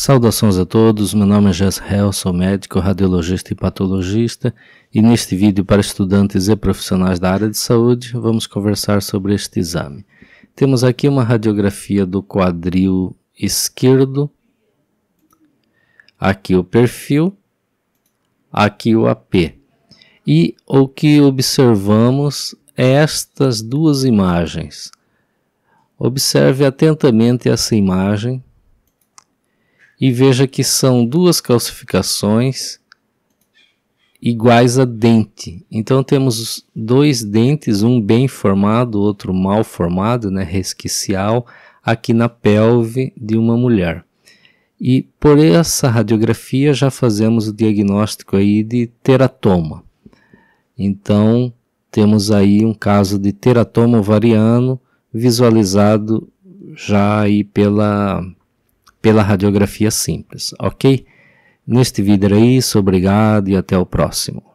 Saudações a todos, meu nome é Jess Hell, sou médico, radiologista e patologista e neste vídeo para estudantes e profissionais da área de saúde vamos conversar sobre este exame. Temos aqui uma radiografia do quadril esquerdo, aqui o perfil, aqui o AP. E o que observamos é estas duas imagens. Observe atentamente essa imagem e veja que são duas calcificações iguais a dente. Então temos dois dentes, um bem formado, outro mal formado, né, resquicial, aqui na pelve de uma mulher. E por essa radiografia já fazemos o diagnóstico aí de teratoma. Então temos aí um caso de teratoma ovariano visualizado já aí pela pela radiografia simples, ok? Neste vídeo era isso, obrigado e até o próximo.